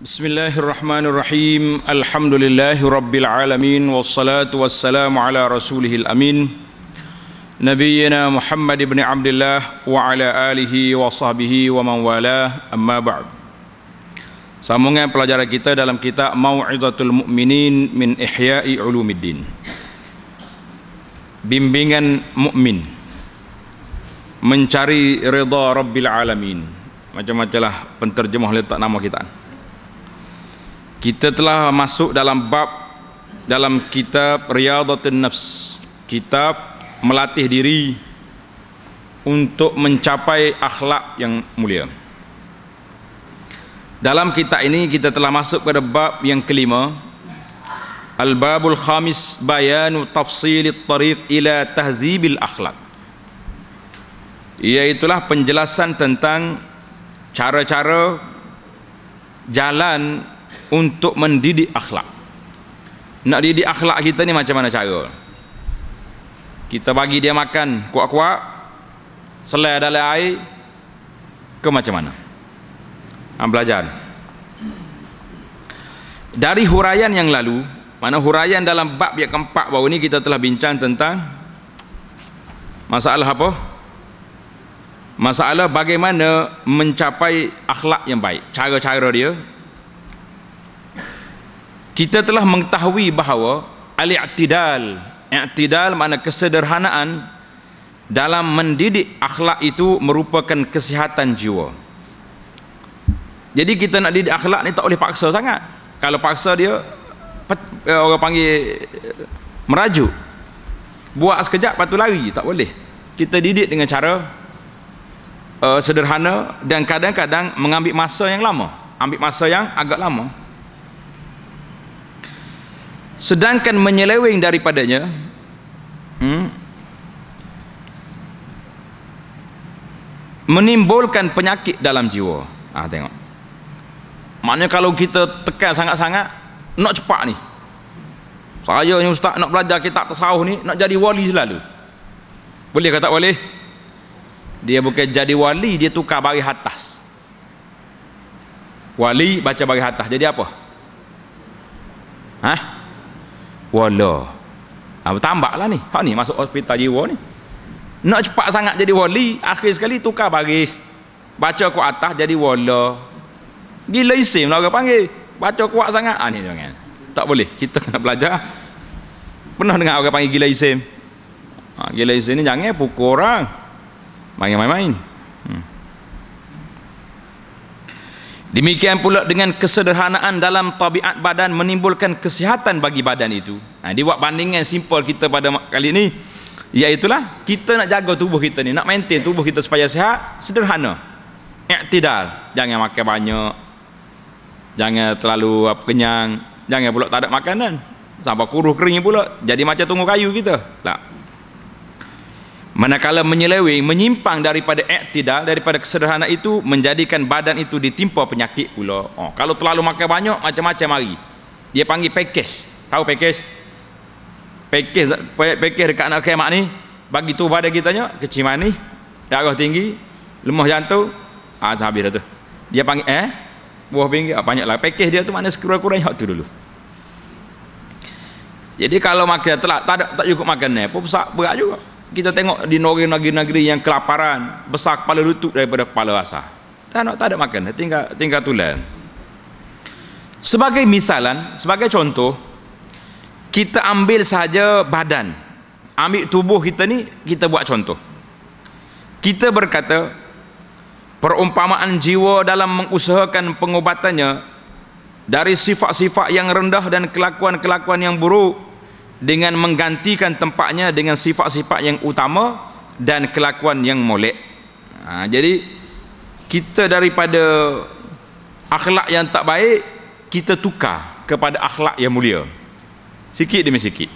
Bismillahirrahmanirrahim. الله الرحمن الرحيم الحمد لله رب العالمين والصلاة والسلام على رسوله الأمين نبينا محمد بن عبد الله وعلى آله وصحبه ومن Sambungan pelajaran kita dalam kitab Mau'izatul Mu'minin min Ihya'i Ulumiddin. Bimbingan Mu'min. mencari redha Rabbil Alamin. Macam-macamlah penterjemah letak nama kita kita telah masuk dalam bab dalam kitab Riyadhatun Nafs kitab melatih diri untuk mencapai akhlak yang mulia dalam kitab ini kita telah masuk pada bab yang kelima Al-Babul Khamis Bayanu Tafsilit Tariq Ila Tahzibil Akhlak Iaitulah penjelasan tentang cara-cara jalan untuk mendidik akhlak nak didik akhlak kita ni macam mana cara kita bagi dia makan kuat-kuat selai dalam air ke macam mana Am ah, belajar dari huraian yang lalu mana huraian dalam bab yang keempat bahawa ni kita telah bincang tentang masalah apa masalah bagaimana mencapai akhlak yang baik cara-cara dia kita telah mengetahui bahawa al-i'tidal i'tidal makna kesederhanaan dalam mendidik akhlak itu merupakan kesihatan jiwa jadi kita nak didik akhlak ni tak boleh paksa sangat kalau paksa dia eh, orang panggil eh, merajuk buat sekejap patut lari tak boleh kita didik dengan cara uh, sederhana dan kadang-kadang mengambil masa yang lama ambil masa yang agak lama sedangkan menyeleweng daripadanya hmm, menimbulkan penyakit dalam jiwa ah tengok maknanya kalau kita tekan sangat-sangat nak cepat ni saya ni ustaz nak belajar kitab tasawuf ni nak jadi wali selalu boleh kata boleh dia bukan jadi wali dia tukar bagi atas wali baca bagi atas jadi apa Hah? wala ha, lah ni Ha ni masuk hospital jiwa ni nak cepat sangat jadi wali akhir sekali tukar baris baca ku atas jadi wala gila isim lah orang panggil baca kuat sangat ha, ni jangan tak boleh kita kena belajar pernah dengar orang panggil gila isim ha, gila isim ni jangan pukul orang main-main hmm. Demikian pula dengan kesederhanaan dalam tabiat badan menimbulkan kesihatan bagi badan itu. Nah, ha, dia buat bandingan simple kita pada kali ini. Iaitulah kita nak jaga tubuh kita ni, nak maintain tubuh kita supaya sihat, sederhana. Iktidal, jangan makan banyak. Jangan terlalu apa, kenyang, jangan pula tak ada makanan. Sampai kuruh kering pula, jadi macam tunggu kayu kita. Tak. Lah. Manakala menyeleweng, menyimpang daripada iktidal, daripada kesederhana itu, menjadikan badan itu ditimpa penyakit pula. Oh, kalau terlalu makan banyak, macam-macam mari. Dia panggil pekes. Tahu pekes? Pekes, pekes. dekat anak kemak ni, bagi tu pada kita ni, kecil manis, darah tinggi, lemah jantung, ah, habis dah tu. Dia panggil, eh, buah pinggir, ah, banyaklah. pekes dia tu mana sekurang-kurangnya waktu dulu. Jadi kalau makan telak, tak, tak cukup makan ni, pun berat juga kita tengok di negeri-negeri yang kelaparan besar kepala lutut daripada kepala basah tak tak ada makan tinggal tinggal tulen sebagai misalan sebagai contoh kita ambil saja badan ambil tubuh kita ni kita buat contoh kita berkata perumpamaan jiwa dalam mengusahakan pengobatannya dari sifat-sifat yang rendah dan kelakuan-kelakuan yang buruk dengan menggantikan tempatnya dengan sifat-sifat yang utama dan kelakuan yang molek ha, jadi kita daripada akhlak yang tak baik kita tukar kepada akhlak yang mulia sikit demi sikit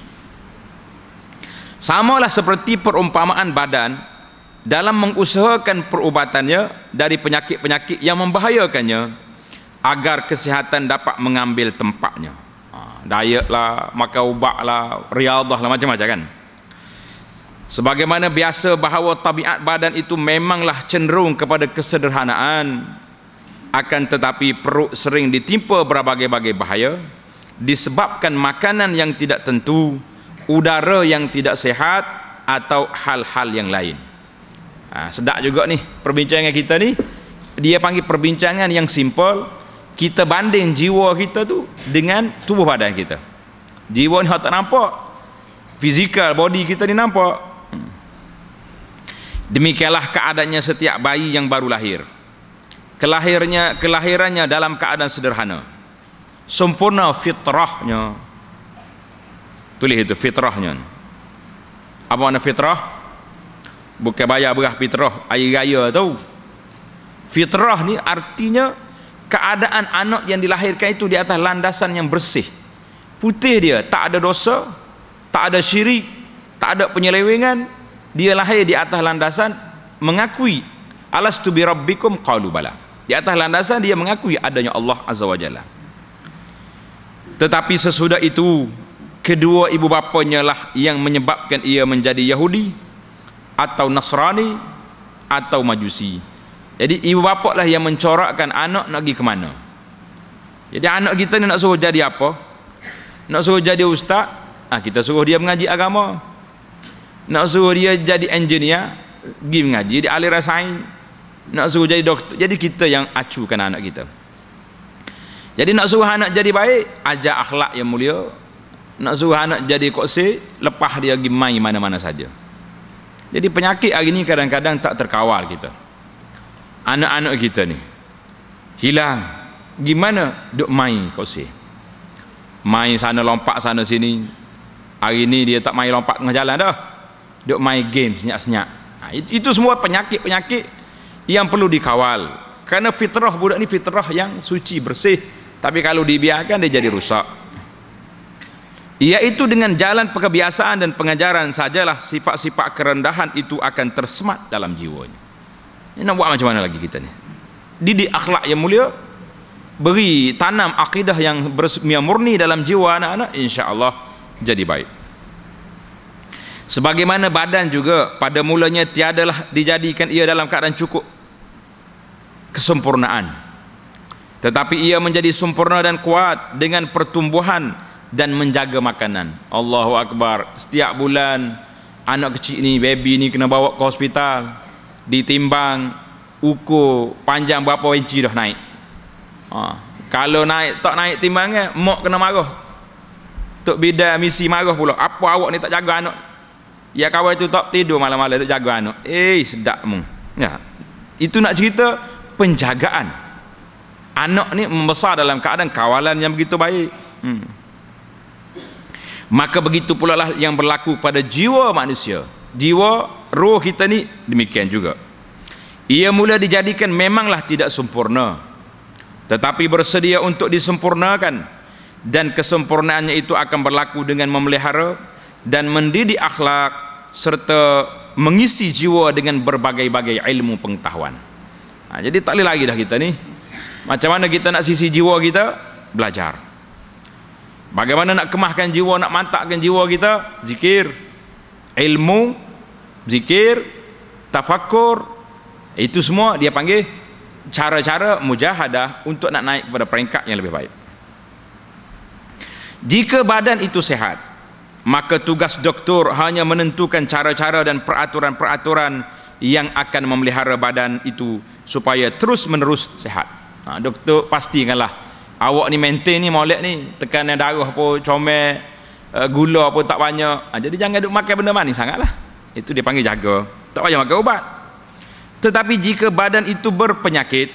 samalah seperti perumpamaan badan dalam mengusahakan perubatannya dari penyakit-penyakit yang membahayakannya agar kesihatan dapat mengambil tempatnya diet lah, makan ubat lah, riadah lah macam-macam kan. Sebagaimana biasa bahawa tabiat badan itu memanglah cenderung kepada kesederhanaan akan tetapi perut sering ditimpa berbagai-bagai bahaya disebabkan makanan yang tidak tentu, udara yang tidak sehat atau hal-hal yang lain. Ha, sedap juga nih perbincangan kita ni. Dia panggil perbincangan yang simple kita banding jiwa kita tu dengan tubuh badan kita jiwa ni tak nampak fizikal body kita ni nampak hmm. demikianlah keadaannya setiap bayi yang baru lahir kelahirnya kelahirannya dalam keadaan sederhana sempurna fitrahnya tulis itu fitrahnya apa makna fitrah bukan bayar berah fitrah air raya tahu fitrah ni artinya keadaan anak yang dilahirkan itu di atas landasan yang bersih putih dia tak ada dosa tak ada syirik tak ada penyelewengan dia lahir di atas landasan mengakui alastu bi rabbikum qalu bala di atas landasan dia mengakui adanya Allah azza wajalla tetapi sesudah itu kedua ibu bapanya lah yang menyebabkan ia menjadi yahudi atau nasrani atau majusi jadi ibu bapa lah yang mencorakkan anak nak pergi ke mana jadi anak kita ni nak suruh jadi apa nak suruh jadi ustaz ah kita suruh dia mengaji agama nak suruh dia jadi engineer pergi mengaji di aliran sains nak suruh jadi doktor jadi kita yang acukan anak kita jadi nak suruh anak jadi baik ajar akhlak yang mulia nak suruh anak jadi koksi lepas dia pergi main mana-mana saja jadi penyakit hari ini kadang-kadang tak terkawal kita anak-anak kita ni hilang gimana duk main kau si main sana lompat sana sini hari ni dia tak main lompat tengah jalan dah duk main game senyap-senyap ha, itu semua penyakit-penyakit yang perlu dikawal kerana fitrah budak ni fitrah yang suci bersih tapi kalau dibiarkan dia jadi rusak iaitu dengan jalan kebiasaan dan pengajaran sajalah sifat-sifat kerendahan itu akan tersemat dalam jiwanya nak buat macam mana lagi kita ni didik akhlak yang mulia beri tanam akidah yang bersemia murni dalam jiwa anak-anak Insya Allah jadi baik sebagaimana badan juga pada mulanya tiadalah dijadikan ia dalam keadaan cukup kesempurnaan tetapi ia menjadi sempurna dan kuat dengan pertumbuhan dan menjaga makanan Allahu Akbar setiap bulan anak kecil ni baby ni kena bawa ke hospital ditimbang ukur panjang berapa inci dah naik ha. kalau naik tak naik timbangnya mak kena marah tok bidan misi marah pula apa awak ni tak jaga anak ya kawan tu tak tidur malam-malam tak jaga anak eh sedap mu ya itu nak cerita penjagaan anak ni membesar dalam keadaan kawalan yang begitu baik hmm. maka begitu pula lah yang berlaku pada jiwa manusia jiwa roh kita ni demikian juga ia mula dijadikan memanglah tidak sempurna tetapi bersedia untuk disempurnakan dan kesempurnaannya itu akan berlaku dengan memelihara dan mendidik akhlak serta mengisi jiwa dengan berbagai-bagai ilmu pengetahuan nah, ha, jadi tak boleh lagi dah kita ni macam mana kita nak sisi jiwa kita belajar bagaimana nak kemahkan jiwa nak mantakkan jiwa kita zikir ilmu zikir tafakur itu semua dia panggil cara-cara mujahadah untuk nak naik kepada peringkat yang lebih baik jika badan itu sehat maka tugas doktor hanya menentukan cara-cara dan peraturan-peraturan yang akan memelihara badan itu supaya terus menerus sehat ha, doktor pastikanlah awak ni maintain ni molek ni tekanan darah pun comel eh, gula pun tak banyak ha, jadi jangan duk makan benda manis sangatlah itu dia panggil jaga tak payah makan ubat tetapi jika badan itu berpenyakit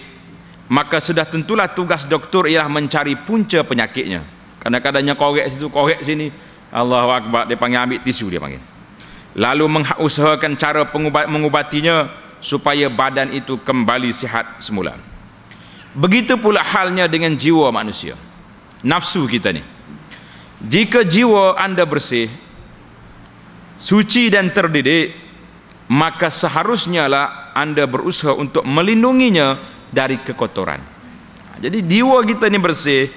maka sudah tentulah tugas doktor ialah mencari punca penyakitnya kadang-kadangnya korek situ korek sini Allahu Akbar dia panggil ambil tisu dia panggil lalu mengusahakan cara pengubat, mengubatinya supaya badan itu kembali sihat semula begitu pula halnya dengan jiwa manusia nafsu kita ni jika jiwa anda bersih suci dan terdidik maka seharusnya lah anda berusaha untuk melindunginya dari kekotoran ha, jadi jiwa kita ni bersih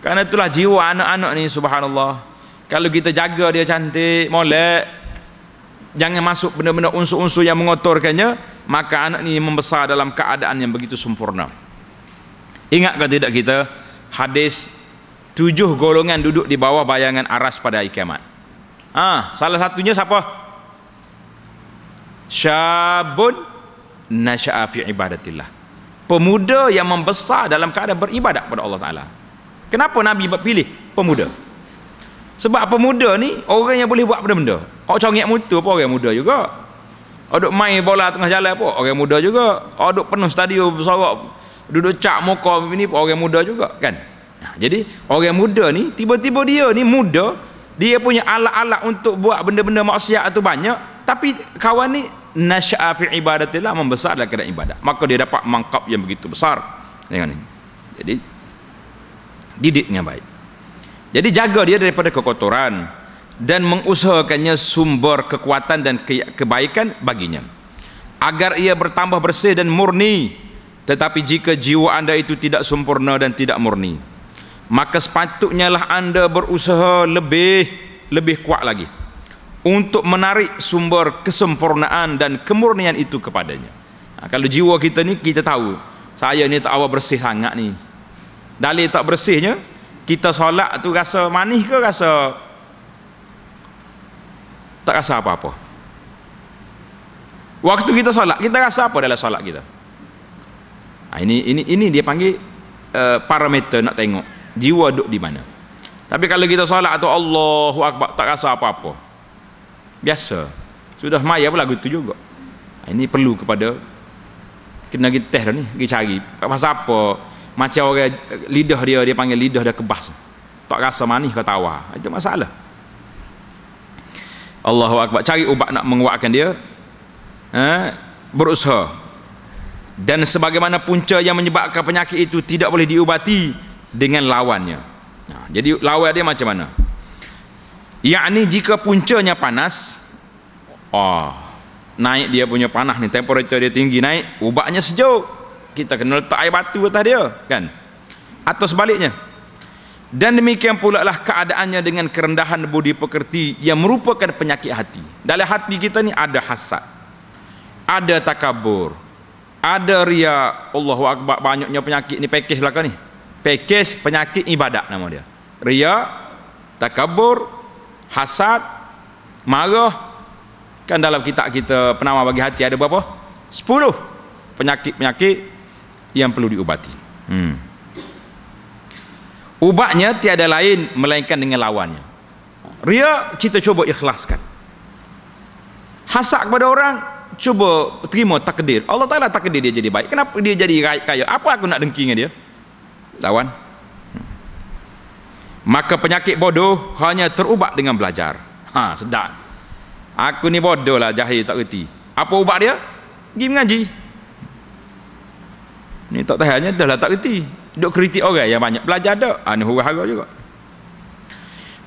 karena itulah jiwa anak-anak ni subhanallah kalau kita jaga dia cantik molek jangan masuk benda-benda unsur-unsur yang mengotorkannya maka anak ni membesar dalam keadaan yang begitu sempurna ingat ke tidak kita hadis tujuh golongan duduk di bawah bayangan aras pada hari kiamat Ha, salah satunya siapa? Syabun nasya'a fi ibadatillah. Pemuda yang membesar dalam keadaan beribadat kepada Allah Taala. Kenapa Nabi pilih pemuda? Sebab pemuda ni orang yang boleh buat benda-benda. Orang congek motor pun orang muda juga. Aduk main bola tengah jalan pun orang muda juga. Aduk penuh stadium bersorak duduk cak muka ini pun orang muda juga kan. Nah, jadi orang muda ni tiba-tiba dia ni muda dia punya alat-alat untuk buat benda-benda maksiat itu banyak tapi kawan ni nasya'a fi ibadatillah membesar dalam keadaan ibadat maka dia dapat mangkap yang begitu besar dengan ini jadi didik dengan baik jadi jaga dia daripada kekotoran dan mengusahakannya sumber kekuatan dan kebaikan baginya agar ia bertambah bersih dan murni tetapi jika jiwa anda itu tidak sempurna dan tidak murni maka sepatutnya lah anda berusaha lebih lebih kuat lagi untuk menarik sumber kesempurnaan dan kemurnian itu kepadanya ha, kalau jiwa kita ni kita tahu saya ni tak awal bersih sangat ni dalil tak bersihnya kita solat tu rasa manis ke rasa tak rasa apa-apa waktu kita solat kita rasa apa dalam solat kita ha, ini ini ini dia panggil uh, parameter nak tengok jiwa duduk di mana tapi kalau kita solat atau Allahu Akbar tak rasa apa-apa biasa sudah maya pun lagu itu juga ha, ini perlu kepada kena pergi test dah ni pergi cari pasal apa macam orang lidah dia dia panggil lidah dia kebas tak rasa manis kau tawa itu masalah Allahu Akbar cari ubat nak menguatkan dia eh, berusaha dan sebagaimana punca yang menyebabkan penyakit itu tidak boleh diubati dengan lawannya nah, ha, jadi lawan dia macam mana yakni jika puncanya panas oh, naik dia punya panah ni temperature dia tinggi naik ubaknya sejuk kita kena letak air batu atas dia kan atau sebaliknya dan demikian pula lah keadaannya dengan kerendahan budi pekerti yang merupakan penyakit hati dalam hati kita ni ada hasad ada takabur ada riak Allahu Akbar banyaknya penyakit ni pekis belakang ni pakej penyakit ibadat nama dia ria takabur hasad marah kan dalam kitab kita penama bagi hati ada berapa sepuluh penyakit-penyakit yang perlu diubati hmm. ubatnya tiada lain melainkan dengan lawannya ria kita cuba ikhlaskan hasad kepada orang cuba terima takdir Allah Ta'ala takdir dia jadi baik kenapa dia jadi kaya apa aku nak dengki dengan dia lawan maka penyakit bodoh hanya terubat dengan belajar ha sedap aku ni bodoh lah jahil tak reti apa ubat dia? pergi mengaji ni tak tahannya dah lah tak reti duduk kritik orang yang banyak belajar tak ha, ah, ni hura-hara juga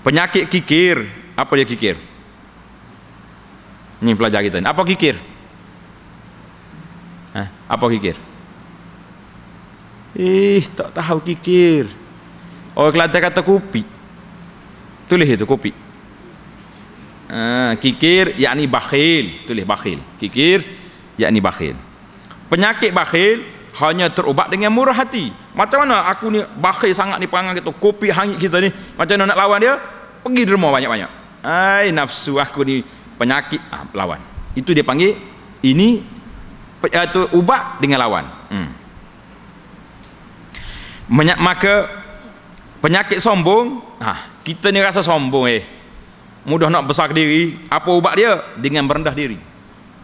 penyakit kikir apa dia kikir? ni pelajar kita ni apa kikir? Ha, apa kikir? Eh, tak tahu kikir. Orang Kelantan kata kopi. Tulis itu kopi. Uh, kikir yakni bakhil, tulis bakhil. Kikir yakni bakhil. Penyakit bakhil hanya terubat dengan murah hati. Macam mana aku ni bakhil sangat ni perangai kita kopi hangit kita ni. Macam mana nak lawan dia? Pergi derma banyak-banyak. Ai nafsu aku ni penyakit ah, lawan. Itu dia panggil ini atau ah, ubat dengan lawan. Hmm. Menyak maka penyakit sombong nah, ha, kita ni rasa sombong eh mudah nak besar diri apa ubat dia dengan merendah diri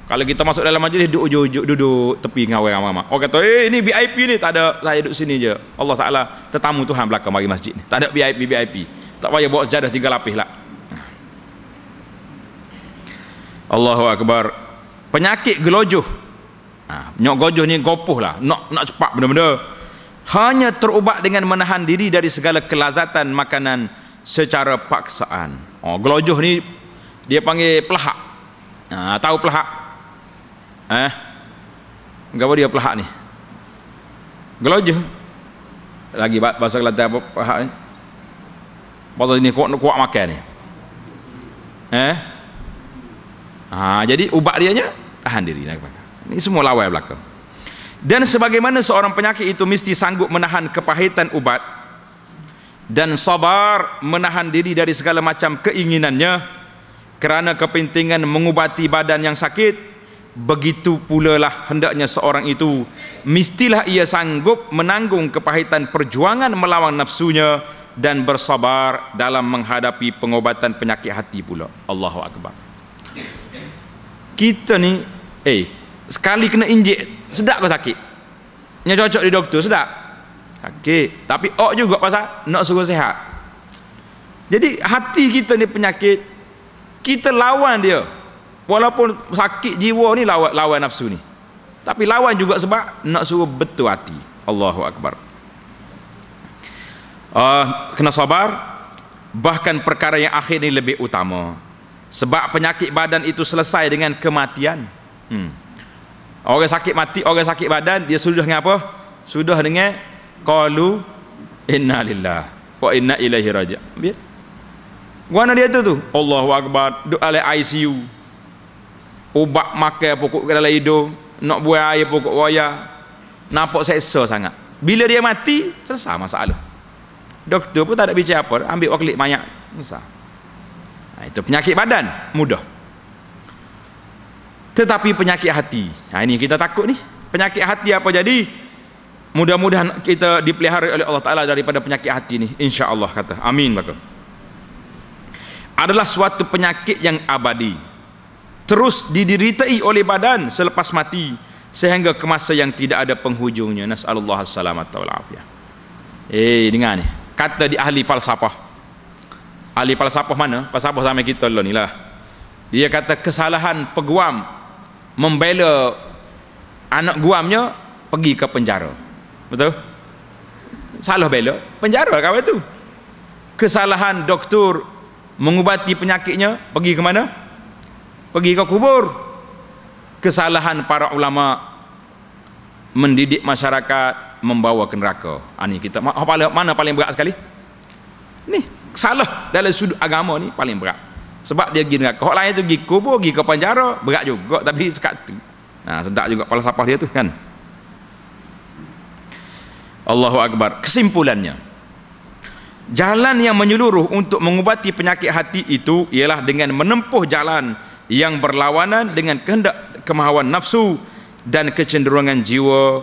kalau kita masuk dalam majlis duduk duduk, duduk tepi dengan orang ramai orang kata eh ni VIP ni tak ada saya duduk sini je Allah Taala tetamu Tuhan belakang mari masjid ni tak ada VIP VIP tak payah bawa sejadah tiga lapis lah Allahu Akbar penyakit gelojoh ha, nyok gojoh ni gopoh lah nak, nak cepat benda-benda hanya terubat dengan menahan diri dari segala kelazatan makanan secara paksaan. Oh, gelojoh ni dia panggil pelahak. Ah, tahu pelahak? Eh. Gawa dia pelahak ni. Gelojoh. Lagi bahasa Kelantan apa pelahak ni? Bahasa ini kuat, kuat makan ni. Eh. Ah, ha, jadi ubat dia nya tahan diri nak lah. Ini semua lawai belakang. Dan sebagaimana seorang penyakit itu mesti sanggup menahan kepahitan ubat dan sabar menahan diri dari segala macam keinginannya kerana kepentingan mengubati badan yang sakit begitu pula lah hendaknya seorang itu mestilah ia sanggup menanggung kepahitan perjuangan melawan nafsunya dan bersabar dalam menghadapi pengobatan penyakit hati pula Allahu akbar kita ni eh sekali kena injek sedap kau sakit yang cocok di doktor sedap sakit tapi ok juga pasal nak suruh sehat jadi hati kita ni penyakit kita lawan dia walaupun sakit jiwa ni lawan, lawan nafsu ni tapi lawan juga sebab nak suruh betul hati Allahu Akbar uh, kena sabar bahkan perkara yang akhir ni lebih utama sebab penyakit badan itu selesai dengan kematian hmm orang sakit mati orang sakit badan dia sudah dengan apa sudah dengan qalu inna lillah wa inna ilaihi raja ambil guna dia tu tu Allahu akbar duk ale ICU ubat makan pokok ke dalam hidung nak buang air pokok waya nampak seksa sangat bila dia mati selesai masalah doktor pun tak ada bicara apa ambil waklik banyak, selesai nah, ha, itu penyakit badan mudah tetapi penyakit hati Nah ha, ini kita takut ni penyakit hati apa jadi mudah-mudahan kita dipelihara oleh Allah Ta'ala daripada penyakit hati ni Allah kata amin maka adalah suatu penyakit yang abadi terus didiritai oleh badan selepas mati sehingga ke masa yang tidak ada penghujungnya nas'alullah assalamat wa afiyah eh dengar ni kata di ahli falsafah ahli falsafah mana falsafah sama kita lah ni lah dia kata kesalahan peguam membela anak guamnya pergi ke penjara betul salah bela penjara kau itu kesalahan doktor mengubati penyakitnya pergi ke mana pergi ke kubur kesalahan para ulama mendidik masyarakat membawa ke neraka ani ah, kita mana paling berat sekali ni salah dalam sudut agama ni paling berat sebab dia pergi neraka orang lain tu pergi kubur pergi ke penjara berat juga tapi sekat tu ha, sedap juga falsafah dia tu kan Allahu Akbar kesimpulannya jalan yang menyeluruh untuk mengubati penyakit hati itu ialah dengan menempuh jalan yang berlawanan dengan kehendak kemahuan nafsu dan kecenderungan jiwa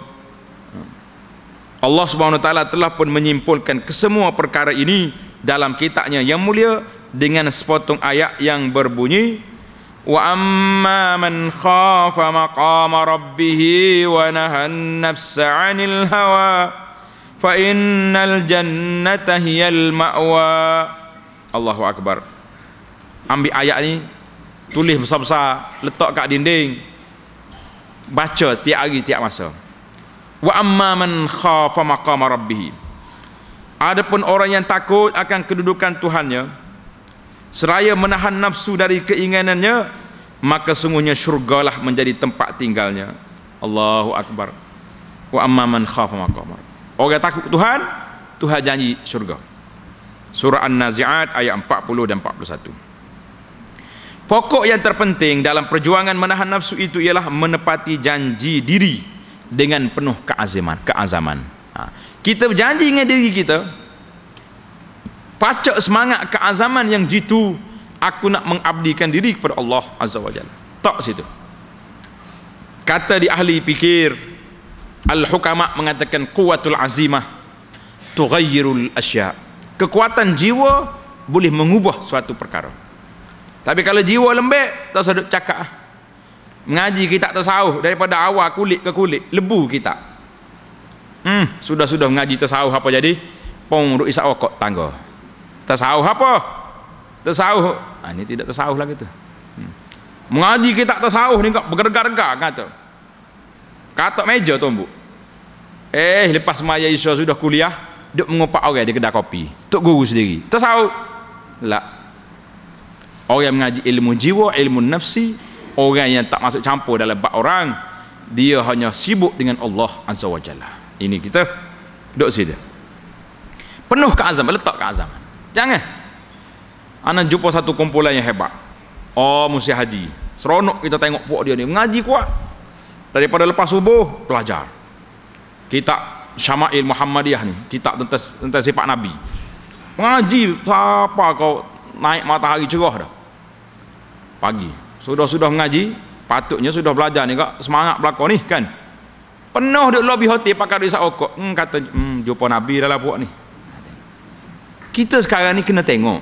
Allah Subhanahu Wa Taala telah pun menyimpulkan kesemua perkara ini dalam kitabnya yang mulia dengan sepotong ayat yang berbunyi wa amma man khafa maqama rabbih wa nahan nafsa 'anil hawa fa innal jannata hiyal ma'wa Allahu akbar ambil ayat ini, tulis besar-besar letak kat dinding baca tiap hari tiap masa wa amma man khafa maqama rabbih adapun orang yang takut akan kedudukan tuhannya seraya menahan nafsu dari keinginannya maka sungguhnya syurgalah menjadi tempat tinggalnya Allahu akbar wa amman khafa maqam orang takut Tuhan Tuhan janji syurga surah an-naziat ayat 40 dan 41 pokok yang terpenting dalam perjuangan menahan nafsu itu ialah menepati janji diri dengan penuh keazaman keazaman ha. kita berjanji dengan diri kita pacak semangat keazaman yang jitu aku nak mengabdikan diri kepada Allah Azza wa Jalla tak situ kata di ahli fikir al hukamah mengatakan kuatul azimah tughayyirul asya kekuatan jiwa boleh mengubah suatu perkara tapi kalau jiwa lembek tak sedut cakap lah. mengaji kita tersauh daripada awal kulit ke kulit lebu kita hmm sudah-sudah mengaji tersauh apa jadi pong duk isak wakok tangga tasawuf apa? Tasawuf. Ha, ah, ini tidak tasawuf lagi tu. Hmm. Mengaji kita tasawuf ni kok bergerak-gerak kata. Katok meja tu bu. Eh lepas semaya Isya sudah kuliah, duk mengopak orang di kedai kopi. Tok guru sendiri. Tasawuf. Lah. Orang yang mengaji ilmu jiwa, ilmu nafsi, orang yang tak masuk campur dalam bab orang, dia hanya sibuk dengan Allah Azza wa Jalla. Ini kita duduk situ. Penuh keazaman, letak keazaman jangan eh. anak jumpa satu kumpulan yang hebat oh musyah haji seronok kita tengok buat dia ni mengaji kuat daripada lepas subuh pelajar Kita syama'il muhammadiyah ni kitab tentang, tentang sifat nabi mengaji siapa kau naik matahari cerah dah pagi sudah-sudah mengaji patutnya sudah belajar ni kak semangat belakon ni kan penuh duk lobby hotel pakai duit sakok hmm kata hmm jumpa nabi dalam buat ni kita sekarang ni kena tengok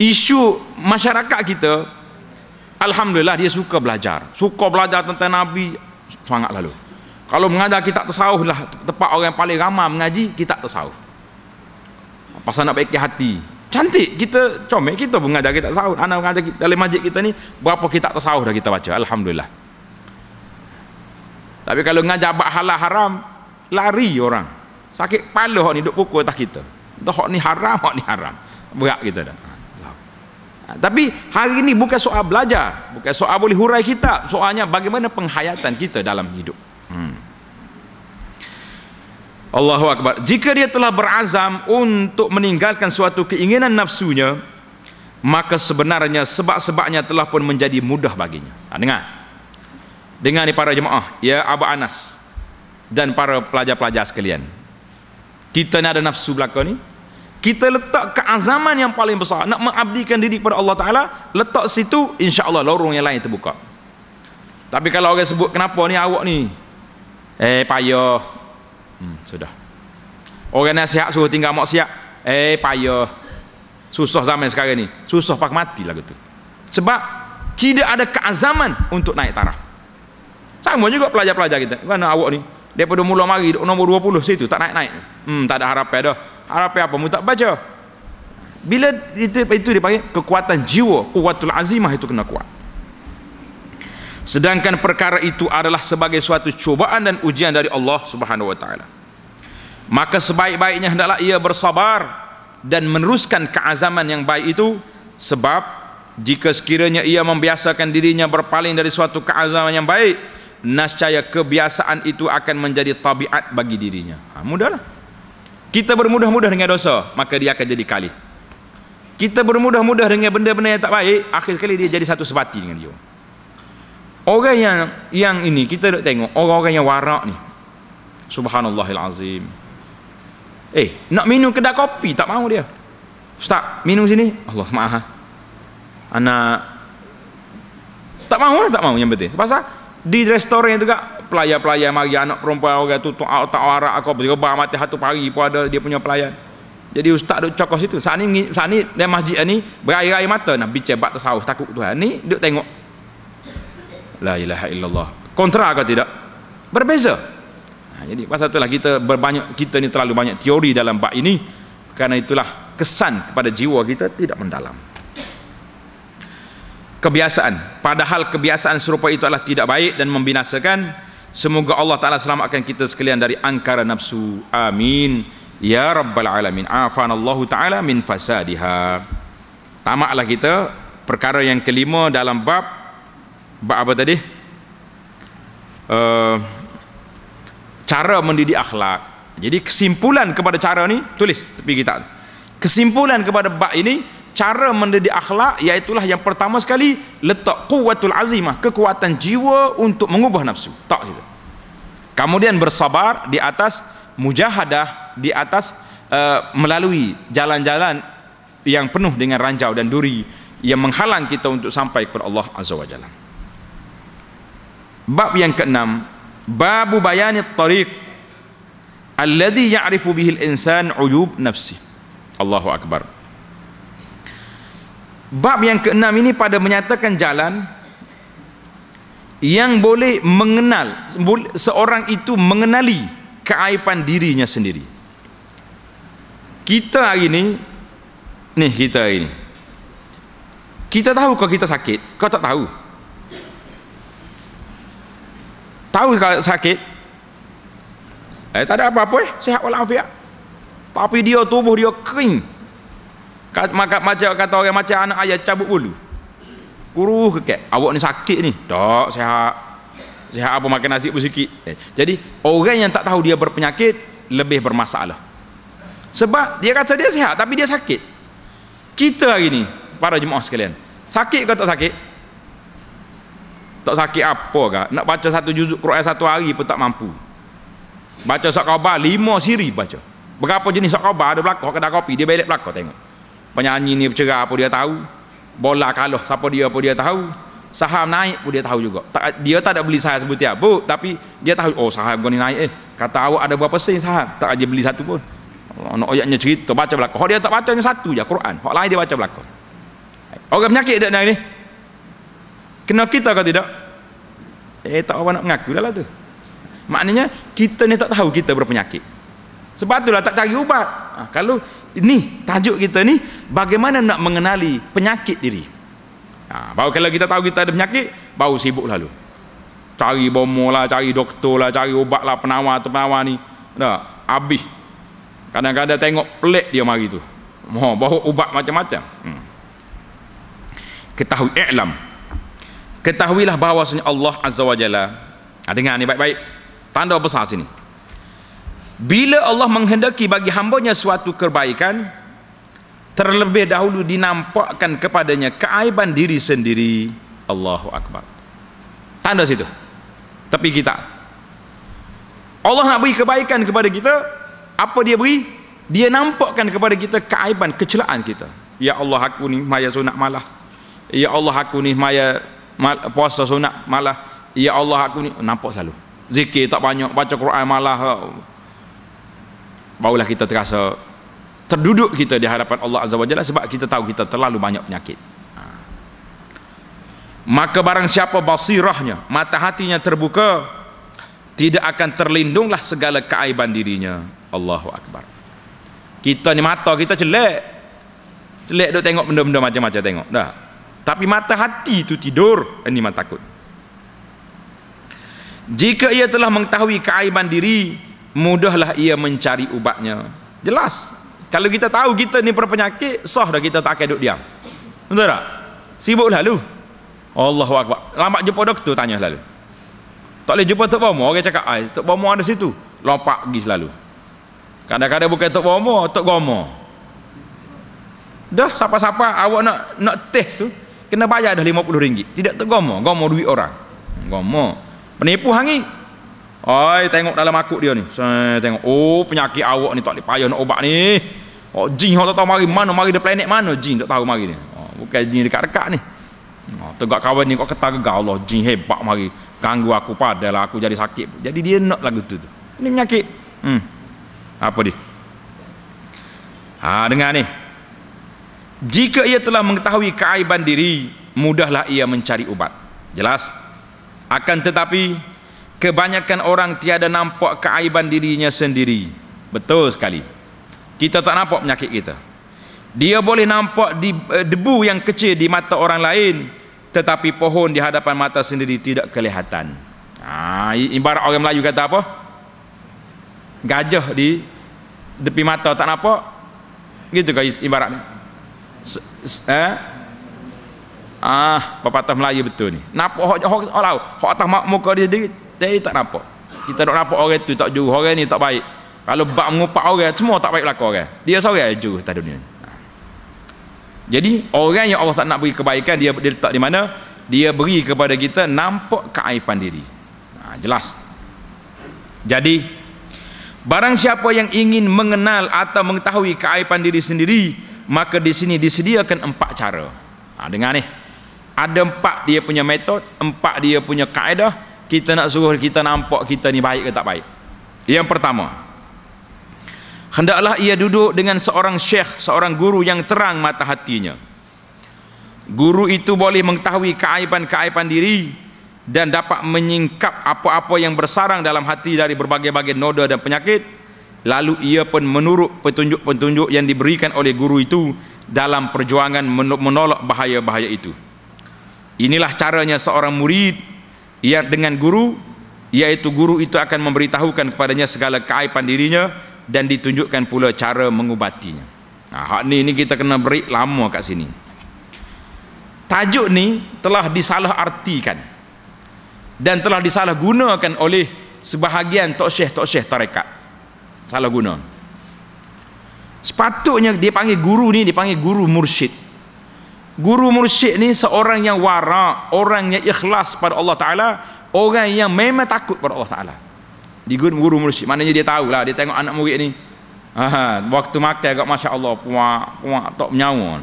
isu masyarakat kita Alhamdulillah dia suka belajar suka belajar tentang Nabi sangat lalu kalau mengajar kita tersawuf lah tempat orang yang paling ramah mengaji kita tersawuf pasal nak baik hati cantik kita comel kita pun mengajar kita tersawuf anak mengajar dalam majlis kita ni berapa kita tersawuf dah kita baca Alhamdulillah tapi kalau mengajar bak haram lari orang sakit kepala orang ni duk pukul atas kita tak Tuh, ni haram, hok ni haram. Berat kita dah. Ah, ah, tapi hari ini bukan soal belajar, bukan soal boleh hurai kita, soalnya bagaimana penghayatan kita dalam hidup. Hmm. Allahu Akbar. Jika dia telah berazam untuk meninggalkan suatu keinginan nafsunya, maka sebenarnya sebab-sebabnya telah pun menjadi mudah baginya. Ha, dengar. Dengar ni para jemaah, ya Abu Anas dan para pelajar-pelajar sekalian. Kita ni ada nafsu belaka ni, kita letak keazaman yang paling besar nak mengabdikan diri kepada Allah Ta'ala letak situ insya Allah lorong yang lain terbuka tapi kalau orang sebut kenapa ni awak ni eh payah hmm, sudah orang nasihat suruh tinggal maksiat eh payah susah zaman sekarang ni susah pak mati lah gitu sebab tidak ada keazaman untuk naik taraf sama juga pelajar-pelajar kita mana awak ni daripada mula mari nombor 20 situ tak naik-naik hmm, tak ada harapan dah apa apa mu tak baca bila itu itu dipanggil kekuatan jiwa kuatul azimah itu kena kuat sedangkan perkara itu adalah sebagai suatu cubaan dan ujian dari Allah subhanahu wa ta'ala maka sebaik-baiknya hendaklah ia bersabar dan meneruskan keazaman yang baik itu sebab jika sekiranya ia membiasakan dirinya berpaling dari suatu keazaman yang baik nascaya kebiasaan itu akan menjadi tabiat bagi dirinya ha, mudahlah kita bermudah-mudah dengan dosa maka dia akan jadi kali kita bermudah-mudah dengan benda-benda yang tak baik akhir sekali dia jadi satu sebati dengan dia orang yang yang ini kita nak tengok orang-orang yang warak ni subhanallahil azim eh nak minum kedai kopi tak mau dia ustaz minum sini Allah maha anak tak mau lah tak mau yang penting pasal di restoran juga pelayan-pelayan mari anak perempuan orang tu tak tak arak aku berbah mati satu pagi pun ada dia punya pelayan. Jadi ustaz duk cakap situ. Saat ni saat ni dia masjid ni berair-air mata nak bicar bab tasawuf takut Tuhan. Ni duk tengok. La ilaha illallah. Kontra ke tidak? Berbeza. Nah, ha, jadi pasal itulah kita berbanyak kita ni terlalu banyak teori dalam bab ini kerana itulah kesan kepada jiwa kita tidak mendalam kebiasaan padahal kebiasaan serupa itu adalah tidak baik dan membinasakan Semoga Allah Ta'ala selamatkan kita sekalian dari angkara nafsu. Amin. Ya Rabbal Alamin. Afanallahu Ta'ala min fasadiha. Tamaklah kita perkara yang kelima dalam bab. Bab apa tadi? Uh, cara mendidik akhlak. Jadi kesimpulan kepada cara ni tulis tepi kita. Kesimpulan kepada bab ini cara mendidik akhlak iaitulah yang pertama sekali letak kuwatul azimah kekuatan jiwa untuk mengubah nafsu tak gitu kemudian bersabar di atas mujahadah di atas uh, melalui jalan-jalan yang penuh dengan ranjau dan duri yang menghalang kita untuk sampai kepada Allah Azza wa Jalla bab yang keenam babu bayani tariq alladhi ya'rifu bihil insan uyub nafsi Allahu Allahu Akbar Bab yang keenam ini pada menyatakan jalan yang boleh mengenal seorang itu mengenali keaiban dirinya sendiri. Kita hari ini nih kita hari ini. Kita tahu kalau kita sakit, kau tak tahu. Tahu kalau sakit? Eh tak ada apa-apa eh, sehat walafiat. Tapi dia tubuh dia kering, maka macam kata orang macam anak ayah cabut bulu kuruh kekek awak ni sakit ni tak sihat sihat apa makan nasi pun sikit eh, jadi orang yang tak tahu dia berpenyakit lebih bermasalah sebab dia kata dia sihat tapi dia sakit kita hari ni para jemaah sekalian sakit ke tak sakit tak sakit apa kah nak baca satu juzuk Quran satu hari pun tak mampu baca sakabah lima siri baca berapa jenis sakabah ada belakang kedai kopi dia balik belakang tengok penyanyi ni bercerah apa dia tahu bola kalah siapa dia apa dia tahu saham naik pun dia tahu juga tak, dia tak ada beli saham sebut tiap pun tapi dia tahu oh saham gua ni naik eh kata awak ada berapa sen saham tak aja beli satu pun oh, nak ayatnya cerita baca belakang kalau dia tak baca hanya satu je Quran Oh lain dia baca belakang orang penyakit dia ni kena kita ke tidak eh tak apa nak mengaku dah lah tu maknanya kita ni tak tahu kita berpenyakit sebab itulah tak cari ubat ha, kalau ini tajuk kita ni bagaimana nak mengenali penyakit diri ha, baru kalau kita tahu kita ada penyakit baru sibuk lalu cari bomo lah cari doktor lah cari ubat lah penawar atau penawar ni dah habis kadang-kadang tengok pelik dia mari tu oh, bawa ubat macam-macam hmm. ketahui iklam ketahuilah bahawasanya Allah Azza wa Jalla ha, dengar ni baik-baik tanda besar sini bila Allah menghendaki bagi hambanya suatu kebaikan terlebih dahulu dinampakkan kepadanya keaiban diri sendiri Allahu Akbar tanda situ tapi kita Allah nak beri kebaikan kepada kita apa dia beri dia nampakkan kepada kita keaiban kecelaan kita ya Allah aku ni maya sunat malah ya Allah aku ni maya mal, puasa sunat malah ya Allah aku ni nampak selalu zikir tak banyak baca Quran malah barulah kita terasa terduduk kita di hadapan Allah Azza wa Jalla sebab kita tahu kita terlalu banyak penyakit ha. maka barang siapa basirahnya mata hatinya terbuka tidak akan terlindunglah segala keaiban dirinya Allahu Akbar kita ni mata kita celek celek duk tengok benda-benda macam-macam tengok dah tapi mata hati tu tidur ini mata takut jika ia telah mengetahui keaiban diri mudahlah ia mencari ubatnya jelas kalau kita tahu kita ni berpenyakit sah dah kita tak akan duduk diam betul tak sibuk lalu Allahu Akbar lambat jumpa doktor tanya lalu tak boleh jumpa Tok Bomo orang cakap ay, Tok Bomo ada situ lompat pergi selalu kadang-kadang bukan Tok Bomo Tok Gomo dah siapa-siapa awak nak nak test tu kena bayar dah RM50 tidak Tok Gomo Gomo duit orang Gomo penipu hangi Oi, tengok dalam aku dia ni. Saya tengok. Oh, penyakit awak ni tak boleh payah nak ubat ni. Oh, jin hok tak tahu mari mana, mari dia planet mana, jin tak tahu mari ni. Oh, bukan jin dekat-dekat ni. Oh, tegak kawan ni kok kata gegar Allah, jin hebat mari ganggu aku padahal aku jadi sakit. Jadi dia nak lagu tu tu. Ini penyakit. Hmm. Apa dia? Ha, dengar ni. Jika ia telah mengetahui keaiban diri, mudahlah ia mencari ubat. Jelas? Akan tetapi, kebanyakan orang tiada nampak keaiban dirinya sendiri betul sekali kita tak nampak penyakit kita dia boleh nampak di, uh, debu yang kecil di mata orang lain tetapi pohon di hadapan mata sendiri tidak kelihatan ha, ibarat orang Melayu kata apa gajah di depi mata tak nampak gitu kan ibarat ni eh? ah pepatah Melayu betul ni nampak orang tahu orang tahu muka dia sendiri tapi tak nampak kita nak nampak orang tu tak jujur orang ni tak baik kalau bab mengupak orang semua tak baik berlaku orang dia seorang jujur atas dunia jadi orang yang Allah tak nak beri kebaikan dia, dia letak di mana dia beri kepada kita nampak keaipan diri ha, jelas jadi barang siapa yang ingin mengenal atau mengetahui keaipan diri sendiri maka di sini disediakan empat cara ha, dengar ni ada empat dia punya metod empat dia punya kaedah kita nak suruh kita nampak kita ni baik ke tak baik yang pertama hendaklah ia duduk dengan seorang syekh seorang guru yang terang mata hatinya guru itu boleh mengetahui keaiban-keaiban diri dan dapat menyingkap apa-apa yang bersarang dalam hati dari berbagai-bagai noda dan penyakit lalu ia pun menurut petunjuk-petunjuk yang diberikan oleh guru itu dalam perjuangan menolak bahaya-bahaya itu inilah caranya seorang murid ia dengan guru yaitu guru itu akan memberitahukan kepadanya segala keaiban dirinya dan ditunjukkan pula cara mengubatinya nah, hak ni, ni kita kena beri lama kat sini tajuk ni telah disalah artikan dan telah disalah gunakan oleh sebahagian tok syekh tok syekh tarekat salah guna sepatutnya dia panggil guru ni dia panggil guru mursyid guru mursyid ni seorang yang wara orang yang ikhlas pada Allah Ta'ala orang yang memang takut pada Allah Ta'ala di guru mursyid maknanya dia tahu lah dia tengok anak murid ni Aha, waktu makan agak Masya Allah puak puak tak menyawa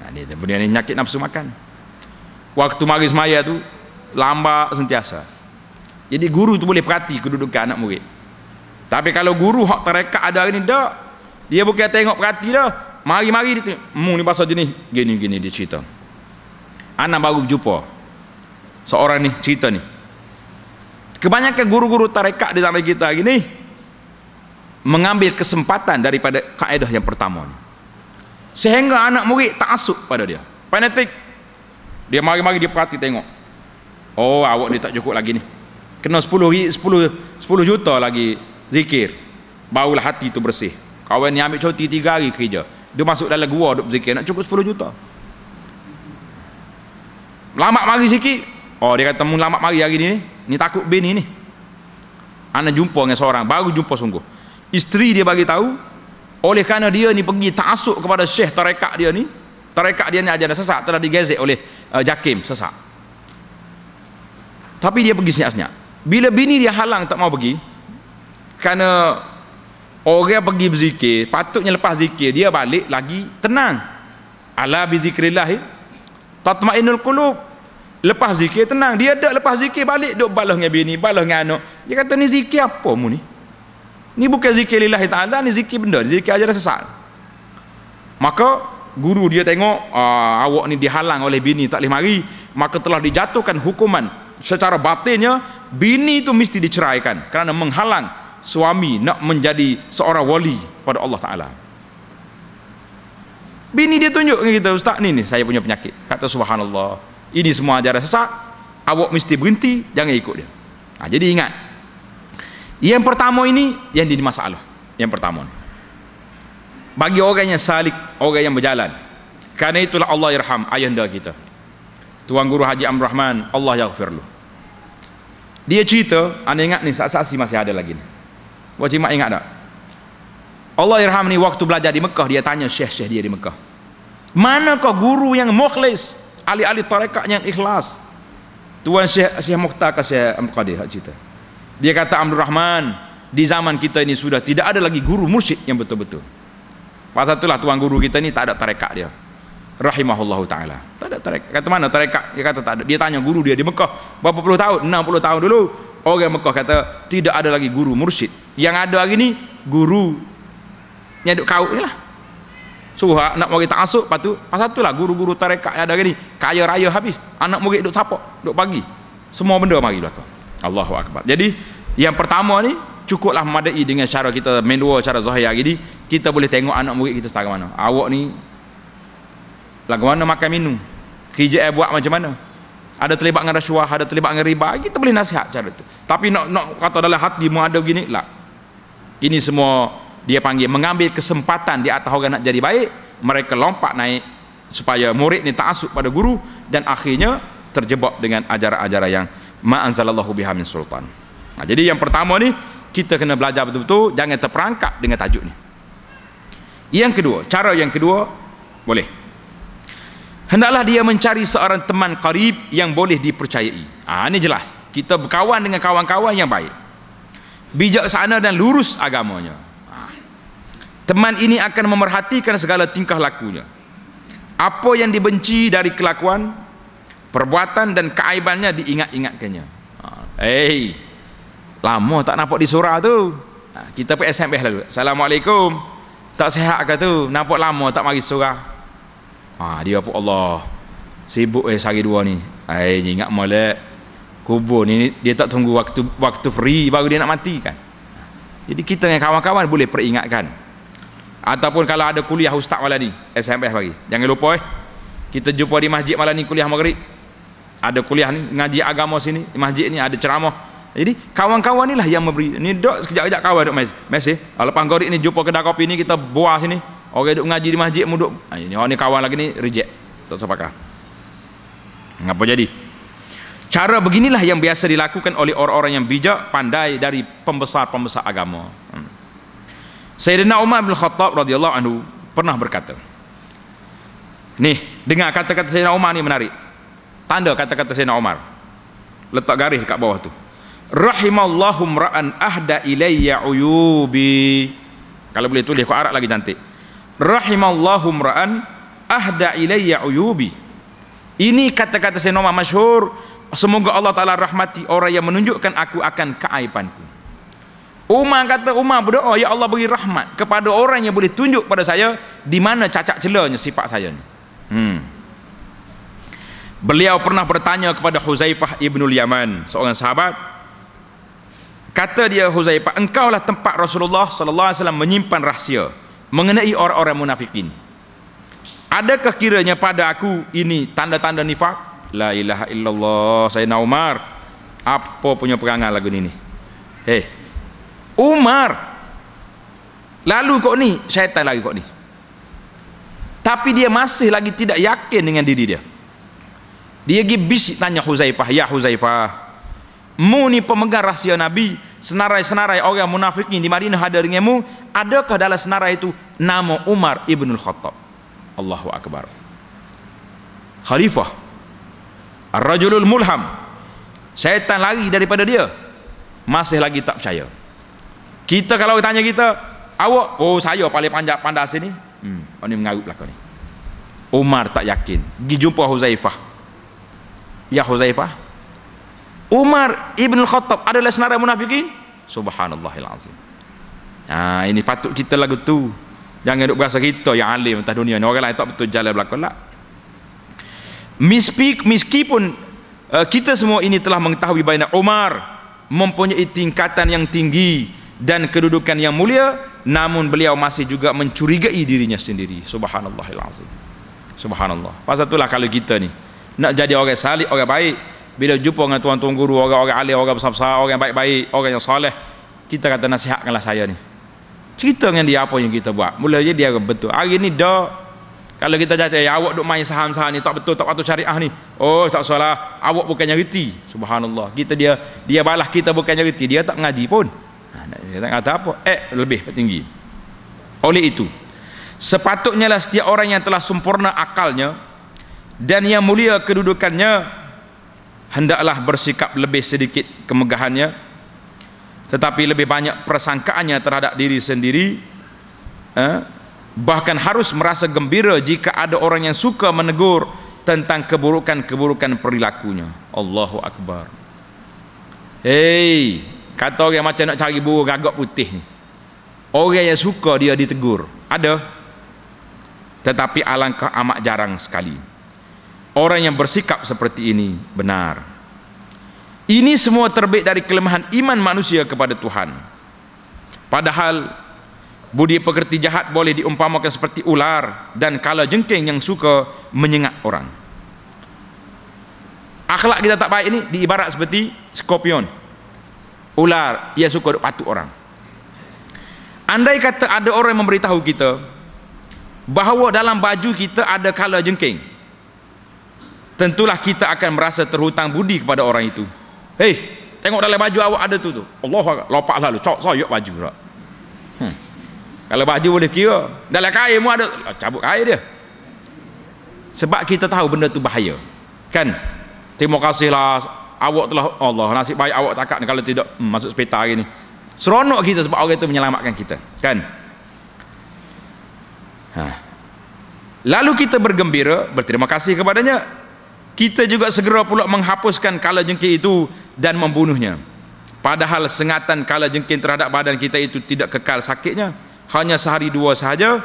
nah, dia, dia, ni nyakit nafsu makan waktu mari semaya tu lambat sentiasa jadi guru tu boleh perhati kedudukan anak murid tapi kalau guru hak terekat ada hari ni tak dia bukan tengok perhati dah Mari-mari dia tengok. Mu ni pasal jenis. Gini-gini dia cerita. Ana baru jumpa. Seorang ni cerita ni. Kebanyakan guru-guru tarekat di zaman kita hari ni. Mengambil kesempatan daripada kaedah yang pertama ni. Sehingga anak murid tak asuk pada dia. panetik Dia mari-mari dia perhati tengok. Oh awak ni tak cukup lagi ni. Kena 10, 10, 10 juta lagi zikir. Barulah hati tu bersih. Kawan ni ambil cuti 3 hari kerja dia masuk dalam gua duk berzikir nak cukup 10 juta lama mari sikit oh dia kata lama mari hari ni ni takut bini ni anak jumpa dengan seorang baru jumpa sungguh isteri dia bagi tahu oleh kerana dia ni pergi ta'asuk kepada syekh tarekat dia ni tarekat dia ni ajaran sesat telah digezek oleh uh, jakim sesat tapi dia pergi senyap-senyap bila bini dia halang tak mau pergi kerana Orang pergi berzikir, patutnya lepas zikir dia balik lagi tenang. Ala bi zikrillah eh. tatmainul qulub. Lepas zikir tenang, dia dak lepas zikir balik duk balah dengan bini, balah dengan anak. Dia kata ni zikir apa mu ni? Ni bukan zikir lillahi taala, ni zikir benda, zikir ajaran sesat. Maka guru dia tengok uh, awak ni dihalang oleh bini tak boleh mari, maka telah dijatuhkan hukuman secara batinnya bini itu mesti diceraikan kerana menghalang suami nak menjadi seorang wali pada Allah Ta'ala bini dia tunjuk dengan kita ustaz ni ni saya punya penyakit kata subhanallah ini semua ajaran sesak. awak mesti berhenti jangan ikut dia ha, jadi ingat yang pertama ini yang di masalah yang pertama ini. bagi orang yang salik orang yang berjalan kerana itulah Allah irham ayah ayahanda kita Tuan Guru Haji Amr Rahman Allah yaghfirlu dia cerita anda ingat ni saksi masih ada lagi ni Wajib mak ingat tak? Allah irham ni waktu belajar di Mekah dia tanya syekh-syekh dia di Mekah. mana kau guru yang mukhlis, ahli-ahli tarekat yang ikhlas? Tuan Syekh Syekh Mukhtar ke Syekh Abdul Qadir hak cerita. Dia kata Abdul Rahman, di zaman kita ini sudah tidak ada lagi guru mursyid yang betul-betul. Pasal itulah tuan guru kita ni tak ada tarekat dia. Rahimahullahu taala. Tak ada tarekat. Kata mana tarekat? Dia kata tak ada. Dia tanya guru dia di Mekah berapa puluh tahun? 60 tahun dulu orang Mekah kata tidak ada lagi guru mursyid yang ada hari ni guru nyaduk kaut lah suhak nak mari ta'asuk lepas tu pasal tu lah guru-guru tarekat yang ada hari ni kaya raya habis anak murid duduk sapok duduk pagi semua benda mari belakang Allahu Akbar jadi yang pertama ni cukuplah memadai dengan cara kita mendua cara zahir hari ni kita boleh tengok anak murid kita setara mana awak ni lagu mana makan minum kerja buat macam mana ada terlibat dengan rasuah, ada terlibat dengan riba, kita boleh nasihat cara itu. Tapi nak nak kata dalam hati mu ada gini, lah. Ini semua dia panggil mengambil kesempatan di atas orang nak jadi baik, mereka lompat naik supaya murid ni tak pada guru dan akhirnya terjebak dengan ajaran-ajaran yang ma'anzalallahu biha min sultan. Nah, jadi yang pertama ni kita kena belajar betul-betul jangan terperangkap dengan tajuk ni. Yang kedua, cara yang kedua boleh hendaklah dia mencari seorang teman karib yang boleh dipercayai ha, ini jelas kita berkawan dengan kawan-kawan yang baik bijaksana dan lurus agamanya ha. teman ini akan memerhatikan segala tingkah lakunya apa yang dibenci dari kelakuan perbuatan dan keaibannya diingat-ingatkannya ha. eh lama tak nampak di surah tu ha, kita pun SMP lalu Assalamualaikum tak sehat ke tu nampak lama tak mari surah Ha, dia pun Allah. Sibuk eh sehari dua ni. Ai ingat molek kubur ni dia tak tunggu waktu waktu free baru dia nak mati kan. Jadi kita dengan kawan-kawan boleh peringatkan. Ataupun kalau ada kuliah ustaz malam ni, SMS bagi. Jangan lupa eh. Kita jumpa di masjid malam ni kuliah maghrib. Ada kuliah ni, ngaji agama sini, di masjid ni ada ceramah. Jadi kawan-kawan inilah yang memberi. Ni dok sekejap-kejap kawan dok mesej. Mesej. Ah, kalau panggori ni jumpa kedai kopi ni kita buah sini. Orang duduk ngaji di masjid mu duduk. Ha, ini orang ni kawan lagi ni reject. Tak sepakat. Mengapa jadi? Cara beginilah yang biasa dilakukan oleh orang-orang yang bijak, pandai dari pembesar-pembesar agama. Hmm. Sayyidina Umar bin Khattab radhiyallahu anhu pernah berkata. Nih, dengar kata-kata Sayyidina Umar ni menarik. Tanda kata-kata Sayyidina Umar. Letak garis kat bawah tu. Rahimallahu ra'an ahda ilayya uyubi. Kalau boleh tulis kau arak lagi cantik rahimallahu mra'an ahda ilayya uyubi ini kata-kata Sayyidina Umar masyhur semoga Allah Ta'ala rahmati orang yang menunjukkan aku akan keaipanku. Umar kata Umar berdoa ya Allah beri rahmat kepada orang yang boleh tunjuk pada saya di mana cacat celanya sifat saya ni hmm. beliau pernah bertanya kepada Huzaifah Ibnul Yaman seorang sahabat kata dia Huzaifah engkaulah tempat Rasulullah sallallahu alaihi wasallam menyimpan rahsia mengenai orang-orang munafik ini, adakah kiranya pada aku ini tanda-tanda nifak la ilaha illallah Sayyidina Umar apa punya perangai lagu ini hei eh, Umar lalu kok ni syaitan lagi kok ni tapi dia masih lagi tidak yakin dengan diri dia dia pergi bisik tanya Huzaifah ya Huzaifah mu ni pemegang rahsia Nabi senarai-senarai orang munafik ni di Madinah ada dengan mu adakah dalam senarai itu nama Umar Ibn Khattab Allahu Akbar Khalifah Ar-Rajulul Mulham syaitan lari daripada dia masih lagi tak percaya kita kalau tanya kita awak oh saya paling panjang pandai sini hmm, ini oh, mengarut belakang ni Umar tak yakin pergi jumpa Huzaifah ya Huzaifah Umar ibn Khattab adalah senarai munafikin subhanallahil azim ha, ini patut kita lagu tu jangan duk berasa kita yang alim atas dunia ni orang lain tak betul jalan belakang lah Mispik, meskipun uh, eh, kita semua ini telah mengetahui bahawa Umar mempunyai tingkatan yang tinggi dan kedudukan yang mulia namun beliau masih juga mencurigai dirinya sendiri subhanallahil azim subhanallah pasal itulah kalau kita ni nak jadi orang salih orang baik bila jumpa dengan tuan-tuan guru orang-orang alih orang besar-besar orang yang baik-baik orang yang soleh kita kata nasihatkanlah saya ni cerita dengan dia apa yang kita buat mula dia dia betul hari ni dah kalau kita jatuh eh, ya awak duk main saham-saham ni tak betul tak patut syariah ni oh tak salah awak bukan nyariti subhanallah kita dia dia balas kita bukan nyariti dia tak ngaji pun ha, dia tak kata apa eh lebih tinggi oleh itu sepatutnya lah setiap orang yang telah sempurna akalnya dan yang mulia kedudukannya hendaklah bersikap lebih sedikit kemegahannya tetapi lebih banyak persangkaannya terhadap diri sendiri eh? bahkan harus merasa gembira jika ada orang yang suka menegur tentang keburukan-keburukan perilakunya Allahu Akbar hei kata orang macam nak cari buruk gagak putih ni orang yang suka dia ditegur ada tetapi alangkah amat jarang sekali orang yang bersikap seperti ini benar. Ini semua terbit dari kelemahan iman manusia kepada Tuhan. Padahal budi pekerti jahat boleh diumpamakan seperti ular dan kala jengking yang suka menyengat orang. Akhlak kita tak baik ini diibarat seperti skorpion. Ular yang suka patuk orang. Andai kata ada orang memberitahu kita bahawa dalam baju kita ada kala jengking tentulah kita akan merasa terhutang budi kepada orang itu hei tengok dalam baju awak ada tu tu Allah lopak lalu cok soyok baju tak hmm. kalau baju boleh kira dalam kain mu ada lah, cabut kain dia sebab kita tahu benda tu bahaya kan terima kasihlah awak telah Allah nasib baik awak cakap ni kalau tidak hmm, masuk sepeta hari ni seronok kita sebab orang itu menyelamatkan kita kan ha. lalu kita bergembira berterima kasih kepadanya kita juga segera pula menghapuskan kala jengking itu dan membunuhnya padahal sengatan kala jengking terhadap badan kita itu tidak kekal sakitnya hanya sehari dua sahaja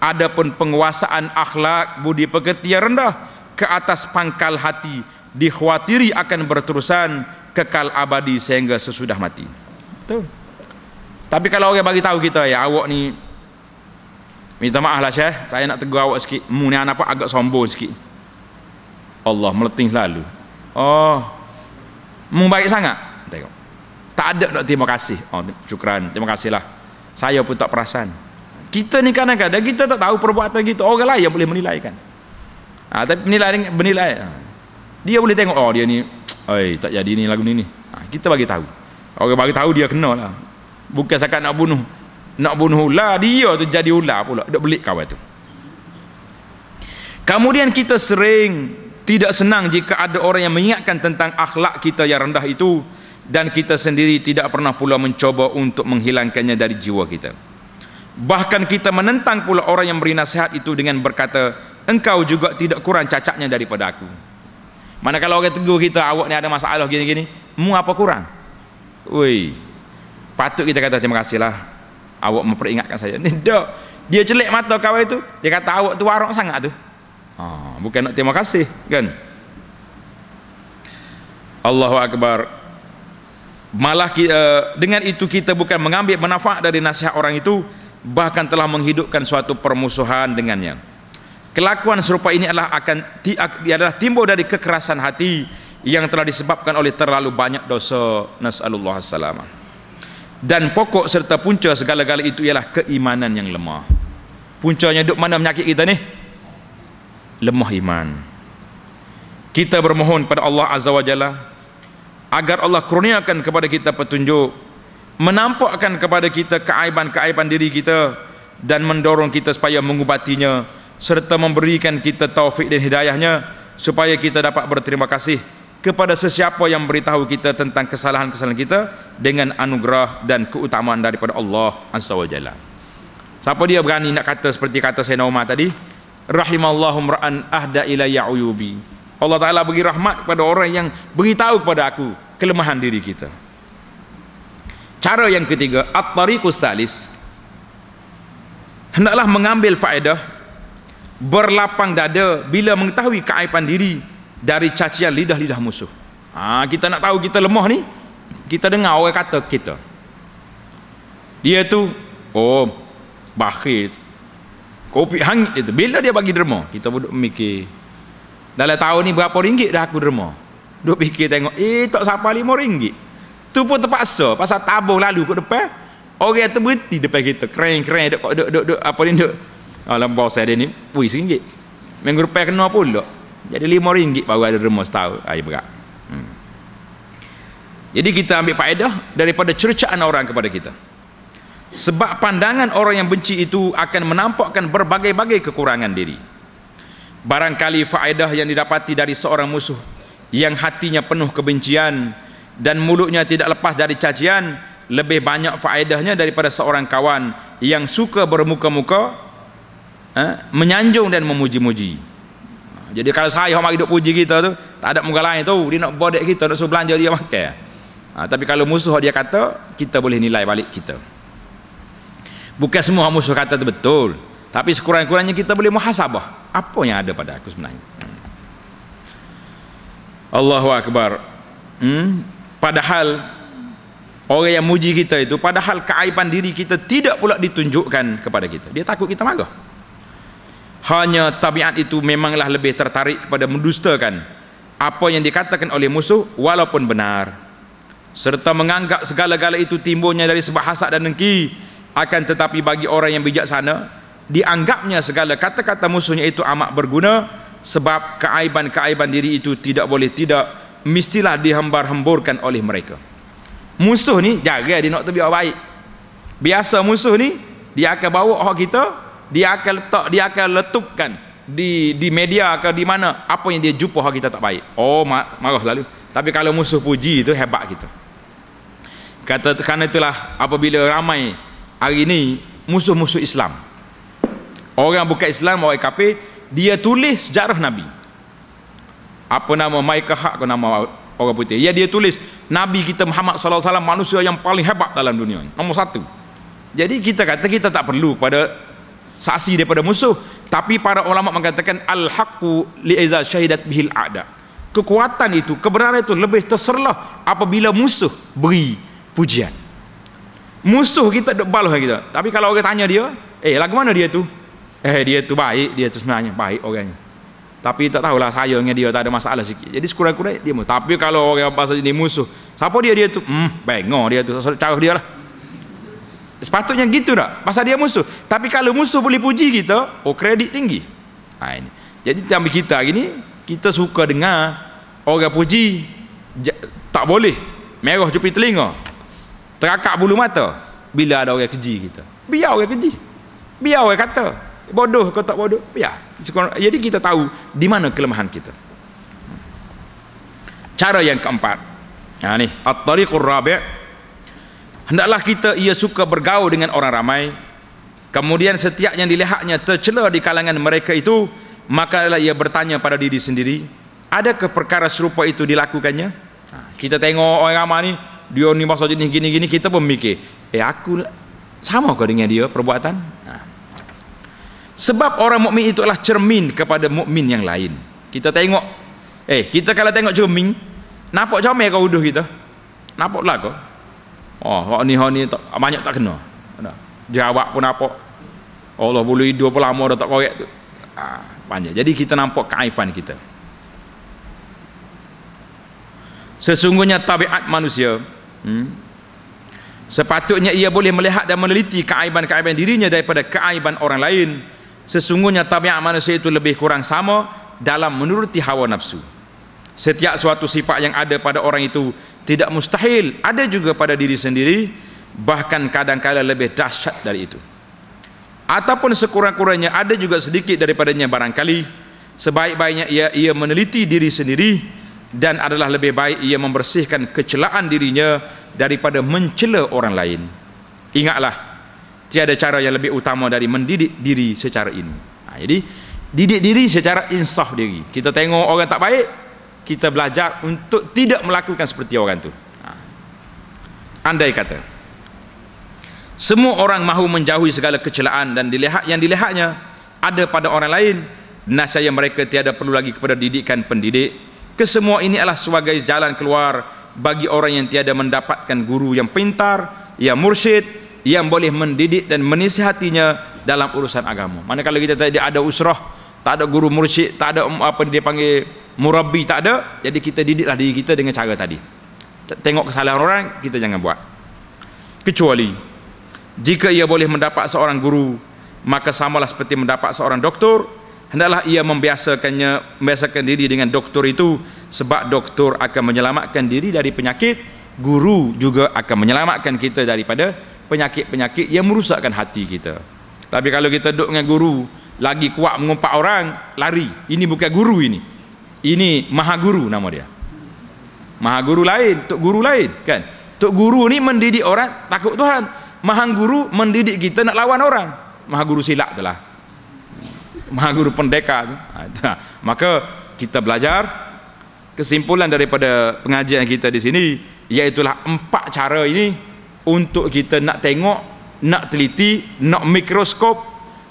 adapun penguasaan akhlak budi pekerti yang rendah ke atas pangkal hati dikhawatiri akan berterusan kekal abadi sehingga sesudah mati betul tapi kalau orang bagi tahu kita ya awak ni minta maaf lah Syekh saya nak tegur awak sikit mu ni anak apa agak sombong sikit Allah meletih lalu oh membaik sangat tengok tak ada nak terima kasih oh syukran terima kasihlah saya pun tak perasan kita ni kadang-kadang kita tak tahu perbuatan kita orang lain yang boleh menilai kan ha, ah, tapi menilai menilai ah. dia boleh tengok oh dia ni oi tak jadi ni lagu ni ni ha, kita bagi tahu orang bagi tahu dia kena lah bukan sekat nak bunuh nak bunuh ular dia tu jadi ular pula dia belik kawan tu kemudian kita sering tidak senang jika ada orang yang mengingatkan tentang akhlak kita yang rendah itu dan kita sendiri tidak pernah pula mencoba untuk menghilangkannya dari jiwa kita bahkan kita menentang pula orang yang beri nasihat itu dengan berkata engkau juga tidak kurang cacatnya daripada aku mana kalau orang tegur kita awak ni ada masalah gini-gini mu apa kurang Wih, patut kita kata terima kasih lah awak memperingatkan saya ni dia celik mata kawan itu dia kata awak tu warok sangat tu Ha, bukan nak terima kasih kan? Allahu Akbar. Malah kita, eh, dengan itu kita bukan mengambil manfaat dari nasihat orang itu, bahkan telah menghidupkan suatu permusuhan dengannya. Kelakuan serupa ini adalah akan adalah timbul dari kekerasan hati yang telah disebabkan oleh terlalu banyak dosa nasallahu alaihi Dan pokok serta punca segala-gala itu ialah keimanan yang lemah. Puncanya duk mana menyakit kita ni? lemah iman kita bermohon pada Allah Azza wa Jalla agar Allah kurniakan kepada kita petunjuk menampakkan kepada kita keaiban-keaiban diri kita dan mendorong kita supaya mengubatinya serta memberikan kita taufik dan hidayahnya supaya kita dapat berterima kasih kepada sesiapa yang beritahu kita tentang kesalahan-kesalahan kita dengan anugerah dan keutamaan daripada Allah Azza wa Jalla siapa dia berani nak kata seperti kata Sayyidina Umar tadi rahimallahu ra'an ahda ila ya'uyubi Allah Ta'ala beri rahmat kepada orang yang beritahu kepada aku kelemahan diri kita cara yang ketiga at-tariqus salis hendaklah mengambil faedah berlapang dada bila mengetahui keaipan diri dari cacian lidah-lidah musuh ha, kita nak tahu kita lemah ni kita dengar orang kata kita dia tu oh bakhil kopi hangit itu bila dia bagi derma kita duduk mikir dalam tahun ni berapa ringgit dah aku derma duduk fikir tengok eh tak sampai lima ringgit tu pun terpaksa pasal tabung lalu ke depan orang tu berhenti depan kita kering kering duduk duduk duduk, duduk apa ni duduk alam ah, bos saya ni puis ringgit minggu depan kena pula jadi lima ringgit baru ada derma setahun air berat hmm. jadi kita ambil faedah daripada cercaan orang kepada kita sebab pandangan orang yang benci itu akan menampakkan berbagai-bagai kekurangan diri barangkali faedah yang didapati dari seorang musuh yang hatinya penuh kebencian dan mulutnya tidak lepas dari cacian lebih banyak faedahnya daripada seorang kawan yang suka bermuka-muka ha, menyanjung dan memuji-muji jadi kalau saya orang hidup puji kita tu tak ada muka lain tu dia nak bodek kita nak suruh belanja dia makan ha, tapi kalau musuh dia kata kita boleh nilai balik kita bukan semua orang musuh kata betul tapi sekurang-kurangnya kita boleh muhasabah apa yang ada pada aku sebenarnya hmm. Allahu Akbar hmm? padahal orang yang muji kita itu padahal keaiban diri kita tidak pula ditunjukkan kepada kita dia takut kita marah hanya tabiat itu memanglah lebih tertarik kepada mendustakan apa yang dikatakan oleh musuh walaupun benar serta menganggap segala-gala itu timbulnya dari sebab hasad dan dengki akan tetapi bagi orang yang bijaksana dianggapnya segala kata-kata musuhnya itu amat berguna sebab keaiban-keaiban diri itu tidak boleh tidak mestilah dihembar-hemburkan oleh mereka musuh ni jaga dia nak terbiak baik biasa musuh ni dia akan bawa hak kita dia akan letak dia akan letupkan di di media ke di mana apa yang dia jumpa hak kita tak baik oh mar marah lalu tapi kalau musuh puji itu hebat kita kata kerana itulah apabila ramai hari ini musuh-musuh Islam orang bukan Islam orang kafir dia tulis sejarah Nabi apa nama Mike Hak apa nama orang putih ya dia tulis Nabi kita Muhammad SAW manusia yang paling hebat dalam dunia nombor satu jadi kita kata kita tak perlu pada saksi daripada musuh tapi para ulama mengatakan al-haqqu li'iza syahidat bihil a'da kekuatan itu kebenaran itu lebih terserlah apabila musuh beri pujian musuh kita duk baluh kita. Tapi kalau orang tanya dia, "Eh, lagu mana dia tu?" "Eh, dia tu baik, dia tu sebenarnya baik orangnya." Tapi tak tahulah saya dengan dia tak ada masalah sikit. Jadi sekurang-kurangnya dia musuh. Tapi kalau orang bahasa ini musuh, siapa dia dia tu? Hmm, bengong dia tu. Cara dia lah. Sepatutnya gitu tak? Pasal dia musuh. Tapi kalau musuh boleh puji kita, oh kredit tinggi. Ha, ini. Jadi tambah kita gini, kita suka dengar orang puji, tak boleh. Merah jepit telinga terakak bulu mata bila ada orang keji kita biar orang keji biar orang kata bodoh kau tak bodoh biar jadi kita tahu di mana kelemahan kita cara yang keempat ha ni at-tariqur rabi' hendaklah kita ia suka bergaul dengan orang ramai kemudian setiap yang dilihatnya tercela di kalangan mereka itu maka ialah ia bertanya pada diri sendiri adakah perkara serupa itu dilakukannya ha, kita tengok orang ramai ni dia ni masa jenis gini-gini kita pun mikir eh aku sama kau dengan dia perbuatan nah. Ha. sebab orang mukmin itulah cermin kepada mukmin yang lain kita tengok eh kita kalau tengok cermin nampak comel kau uduh kita nampak lah kau oh ni ha ni tak, banyak tak kena nah. jawab pun apa Allah boleh hidup pun lama dah tak korek tu ah, banyak jadi kita nampak kaifan kita Sesungguhnya tabiat manusia hmm? sepatutnya ia boleh melihat dan meneliti keaiban-keaiban dirinya daripada keaiban orang lain sesungguhnya tabiat manusia itu lebih kurang sama dalam menuruti hawa nafsu setiap suatu sifat yang ada pada orang itu tidak mustahil ada juga pada diri sendiri bahkan kadang kadangkala lebih dahsyat dari itu ataupun sekurang-kurangnya ada juga sedikit daripadanya barangkali sebaik-baiknya ia, ia meneliti diri sendiri dan adalah lebih baik ia membersihkan kecelaan dirinya daripada mencela orang lain. Ingatlah, tiada cara yang lebih utama dari mendidik diri secara ini. Ha, jadi, didik diri secara insaf diri. Kita tengok orang tak baik, kita belajar untuk tidak melakukan seperti orang itu. Ha. Andai kata, semua orang mahu menjauhi segala kecelaan dan dilihat yang dilihatnya ada pada orang lain, nasaya mereka tiada perlu lagi kepada didikan pendidik, Kesemua ini adalah sebagai jalan keluar bagi orang yang tiada mendapatkan guru yang pintar, yang mursyid, yang boleh mendidik dan menisihatinya dalam urusan agama. Mana kalau kita tadi ada usrah, tak ada guru mursyid, tak ada mm, apa dia panggil murabi, tak ada, jadi kita didiklah diri kita dengan cara tadi. Tengok kesalahan orang, kita jangan buat. Kecuali jika ia boleh mendapat seorang guru, maka samalah seperti mendapat seorang doktor hendaklah ia membiasakannya membiasakan diri dengan doktor itu sebab doktor akan menyelamatkan diri dari penyakit guru juga akan menyelamatkan kita daripada penyakit-penyakit yang merusakkan hati kita tapi kalau kita duduk dengan guru lagi kuat mengumpat orang lari ini bukan guru ini ini maha guru nama dia maha guru lain tok guru lain kan tok guru ni mendidik orang takut Tuhan maha guru mendidik kita nak lawan orang maha guru silap itulah Maha Guru Pendeka ha, itu. Lah. Maka kita belajar kesimpulan daripada pengajian kita di sini iaitulah empat cara ini untuk kita nak tengok, nak teliti, nak mikroskop,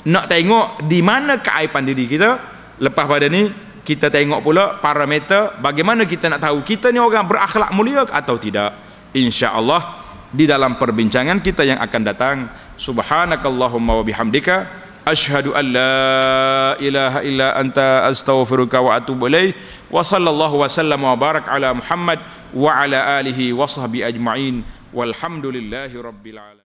nak tengok di mana keaipan diri kita. Lepas pada ni kita tengok pula parameter bagaimana kita nak tahu kita ni orang berakhlak mulia atau tidak. Insya-Allah di dalam perbincangan kita yang akan datang subhanakallahumma wa bihamdika أشهد أن لا إله إلا أنت أستغفرك وأتوب إليه وصلى الله وسلم وبارك على محمد وعلى آله وصحبه أجمعين والحمد لله رب العالمين